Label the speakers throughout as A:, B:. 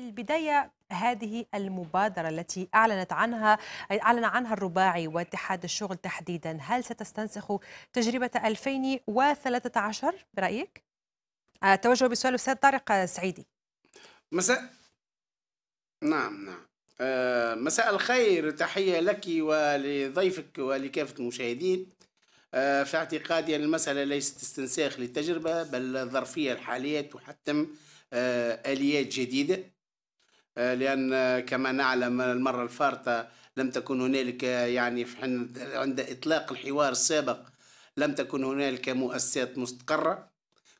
A: في البداية هذه المبادرة التي أعلنت عنها أعلن عنها الرباعي واتحاد الشغل تحديدا هل ستستنسخ تجربة 2013 برأيك؟ أتوجه آه، بسؤال الأستاذ طارق سعيدي مساء نعم نعم آه، مساء الخير تحية لك ولضيفك ولكافة المشاهدين آه، في اعتقادي أن المسألة ليست استنساخ للتجربة بل الظرفية الحالية تحتم آليات جديدة آه، لأن كما نعلم المرة الفارطة لم تكن هنالك يعني عند إطلاق الحوار السابق لم تكن هنالك مؤسسات مستقرة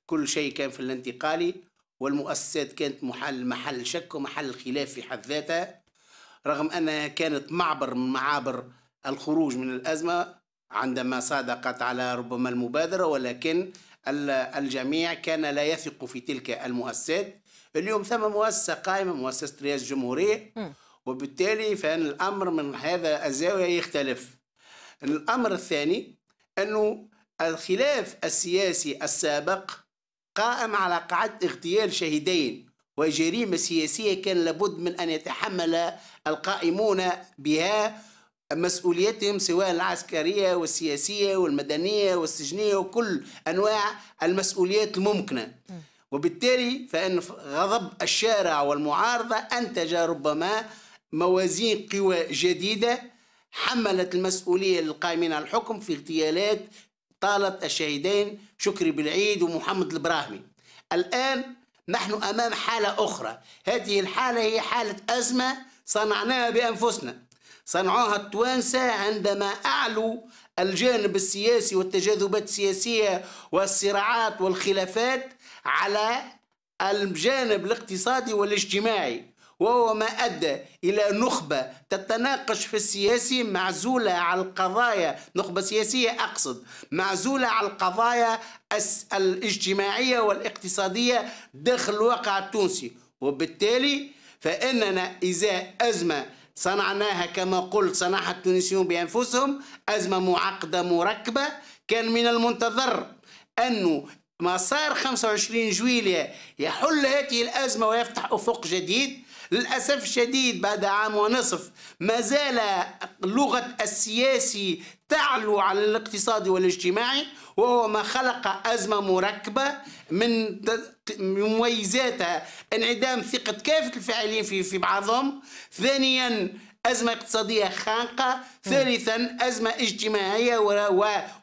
A: كل شيء كان في الانتقالي والمؤسسات كانت محل محل شك ومحل خلاف في حد ذاتها رغم أنها كانت معبر من معابر الخروج من الأزمة عندما صادقت على ربما المبادرة ولكن الجميع كان لا يثق في تلك المؤسسات اليوم ثم مؤسسة قائمة مؤسسة رئاسة الجمهورية وبالتالي فإن الأمر من هذا الزاوية يختلف الأمر الثاني أنه الخلاف السياسي السابق قائم على قاعدة اغتيال شهيدين وجريمة سياسية كان لابد من أن يتحمل القائمون بها مسؤوليتهم سواء العسكرية والسياسية والمدنية والسجنية وكل أنواع المسؤوليات الممكنة وبالتالي فإن غضب الشارع والمعارضة أنتج ربما موازين قوى جديدة حملت المسؤولية للقائمين على الحكم في اغتيالات طالت الشهيدين شكري بالعيد ومحمد البراهمي الآن نحن أمام حالة أخرى هذه الحالة هي حالة أزمة صنعناها بأنفسنا صنعوها التوانسة عندما أعلوا الجانب السياسي والتجاذبات السياسية والصراعات والخلافات على الجانب الاقتصادي والاجتماعي وهو ما أدى إلى نخبة تتناقش في السياسي معزولة على القضايا نخبة سياسية أقصد معزولة على القضايا الاجتماعية والاقتصادية داخل الواقع التونسي وبالتالي فإننا إزاء أزمة صنعناها كما قلت صنعها التونسيون بأنفسهم أزمة معقدة مركبة كان من المنتظر أنه ما صار 25 جويلية يحل هذه الأزمة ويفتح أفق جديد للأسف الشديد بعد عام ونصف ما زال لغة السياسي تعلو على الاقتصادي والاجتماعي وهو ما خلق أزمة مركبة من مميزاتها انعدام ثقة كافة الفاعلين في في بعضهم ثانيا أزمة اقتصادية خانقة ثالثا أزمة اجتماعية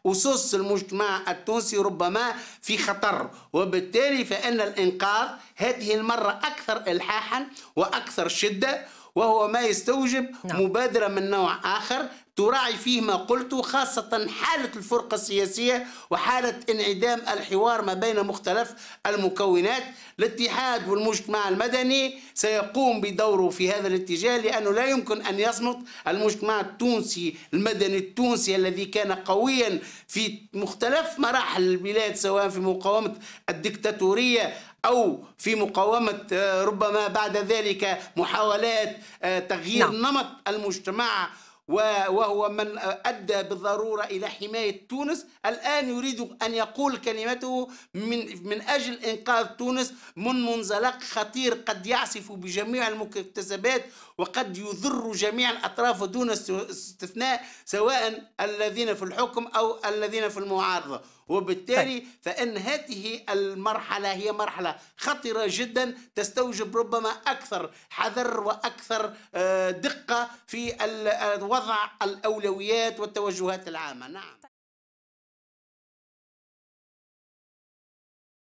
A: وأسس المجتمع التونسي ربما في خطر وبالتالي فإن الإنقاذ هذه المرة أكثر إلحاحا وأكثر شدة وهو ما يستوجب نعم. مبادرة من نوع آخر تراعي فيه ما قلته خاصة حالة الفرقة السياسية وحالة انعدام الحوار ما بين مختلف المكونات الاتحاد والمجتمع المدني سيقوم بدوره في هذا الاتجاه لأنه لا يمكن أن يصمت المجتمع التونسي المدني التونسي الذي كان قويا في مختلف مراحل البلاد سواء في مقاومة الدكتاتورية أو في مقاومة آه، ربما بعد ذلك محاولات آه، تغيير نعم. نمط المجتمع وهو من أدى بالضرورة إلى حماية تونس الآن يريد أن يقول كلمته من, من أجل إنقاذ تونس من منزلق خطير قد يعصف بجميع المكتسبات وقد يضر جميع الأطراف دون استثناء سواء الذين في الحكم أو الذين في المعارضة وبالتالي طيب. فإن هذه المرحلة هي مرحلة خطرة جدا تستوجب ربما أكثر حذر وأكثر آه، دقة في آه، وضع الأولويات والتوجهات العامة نعم